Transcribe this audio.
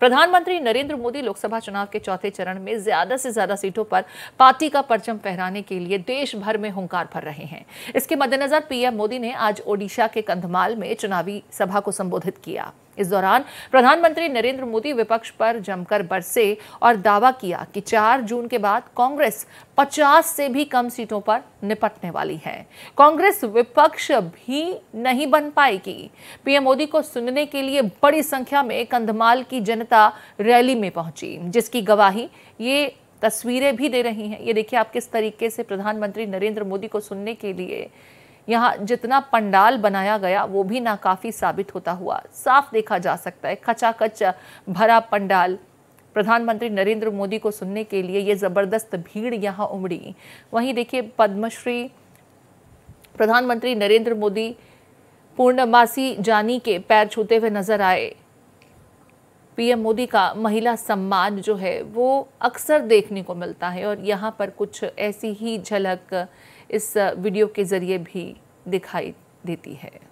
प्रधानमंत्री नरेंद्र मोदी लोकसभा चुनाव के चौथे चरण में ज्यादा से ज्यादा सीटों पर पार्टी का परचम फहराने के लिए देश भर में हुंकार भर रहे हैं इसके मद्देनजर पीएम मोदी ने आज ओडिशा के कंधमाल में चुनावी सभा को संबोधित किया इस दौरान प्रधानमंत्री नरेंद्र मोदी विपक्ष पर जमकर बरसे और दावा किया कि 4 जून के बाद कांग्रेस 50 से भी कम सीटों पर निपटने वाली है कांग्रेस विपक्ष भी नहीं बन पाएगी पीएम मोदी को सुनने के लिए बड़ी संख्या में कंधमाल की जनता रैली में पहुंची जिसकी गवाही ये तस्वीरें भी दे रही हैं ये देखिए आप किस तरीके से प्रधानमंत्री नरेंद्र मोदी को सुनने के लिए यहाँ जितना पंडाल बनाया गया वो भी नाकाफ़ी साबित होता हुआ साफ देखा जा सकता है खचाखच भरा पंडाल प्रधानमंत्री नरेंद्र मोदी को सुनने के लिए ये ज़बरदस्त भीड़ यहाँ उमड़ी वहीं देखिए पद्मश्री प्रधानमंत्री नरेंद्र मोदी पूर्णमासी जानी के पैर छूते हुए नजर आए पीएम मोदी का महिला सम्मान जो है वो अक्सर देखने को मिलता है और यहाँ पर कुछ ऐसी ही झलक इस वीडियो के ज़रिए भी दिखाई देती है